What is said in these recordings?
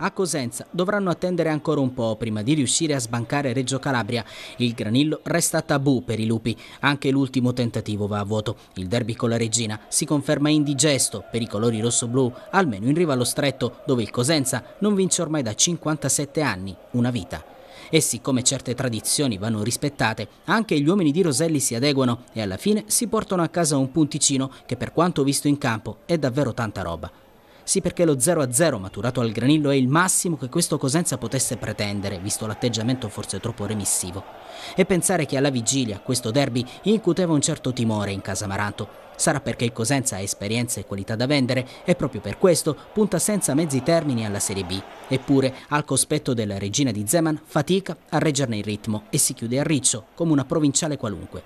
a Cosenza dovranno attendere ancora un po' prima di riuscire a sbancare Reggio Calabria. Il granillo resta tabù per i lupi, anche l'ultimo tentativo va a vuoto. Il derby con la Regina si conferma indigesto per i colori rosso-blu, almeno in riva allo stretto dove il Cosenza non vince ormai da 57 anni, una vita. E siccome certe tradizioni vanno rispettate, anche gli uomini di Roselli si adeguano e alla fine si portano a casa un punticino che per quanto visto in campo è davvero tanta roba. Sì perché lo 0-0 maturato al Granillo è il massimo che questo Cosenza potesse pretendere, visto l'atteggiamento forse troppo remissivo. E pensare che alla vigilia questo derby incuteva un certo timore in casa Maranto, Sarà perché il Cosenza ha esperienza e qualità da vendere e proprio per questo punta senza mezzi termini alla Serie B. Eppure, al cospetto della regina di Zeman, fatica a reggerne il ritmo e si chiude a riccio, come una provinciale qualunque.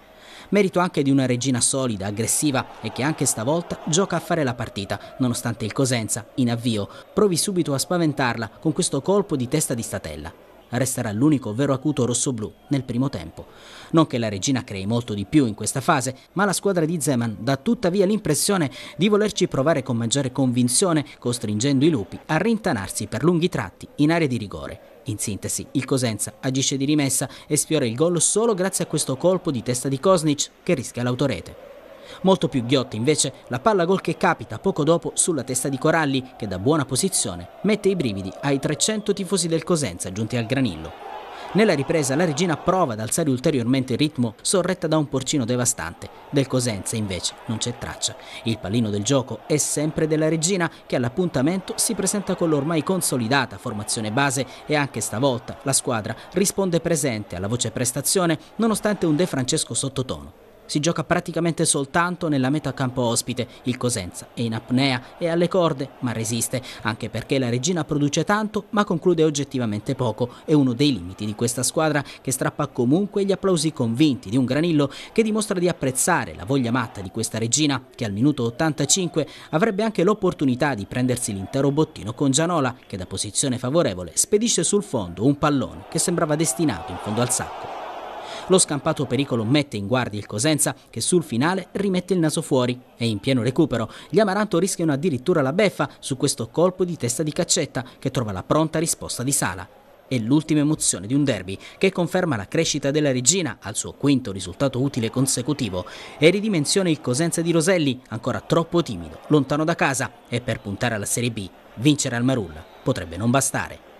Merito anche di una regina solida, aggressiva e che anche stavolta gioca a fare la partita, nonostante il Cosenza, in avvio, provi subito a spaventarla con questo colpo di testa di statella resterà l'unico vero acuto rossoblù nel primo tempo. Non che la regina crei molto di più in questa fase, ma la squadra di Zeman dà tuttavia l'impressione di volerci provare con maggiore convinzione, costringendo i lupi a rintanarsi per lunghi tratti in area di rigore. In sintesi, il Cosenza agisce di rimessa e sfiora il gol solo grazie a questo colpo di testa di Kosnic che rischia l'autorete. Molto più ghiotta invece la palla gol che capita poco dopo sulla testa di Coralli che da buona posizione mette i brividi ai 300 tifosi del Cosenza giunti al granillo. Nella ripresa la regina prova ad alzare ulteriormente il ritmo sorretta da un porcino devastante. Del Cosenza invece non c'è traccia. Il pallino del gioco è sempre della regina che all'appuntamento si presenta con l'ormai consolidata formazione base e anche stavolta la squadra risponde presente alla voce prestazione nonostante un De Francesco sottotono. Si gioca praticamente soltanto nella metà campo ospite, il Cosenza è in apnea e alle corde, ma resiste, anche perché la Regina produce tanto ma conclude oggettivamente poco, è uno dei limiti di questa squadra che strappa comunque gli applausi convinti di un Granillo che dimostra di apprezzare la voglia matta di questa Regina che al minuto 85 avrebbe anche l'opportunità di prendersi l'intero bottino con Gianola che da posizione favorevole spedisce sul fondo un pallone che sembrava destinato in fondo al sacco. Lo scampato pericolo mette in guardia il Cosenza che sul finale rimette il naso fuori e in pieno recupero. Gli Amaranto rischiano addirittura la beffa su questo colpo di testa di Caccetta che trova la pronta risposta di Sala. È l'ultima emozione di un derby che conferma la crescita della regina al suo quinto risultato utile consecutivo e ridimensiona il Cosenza di Roselli, ancora troppo timido, lontano da casa e per puntare alla Serie B, vincere al Marulla potrebbe non bastare.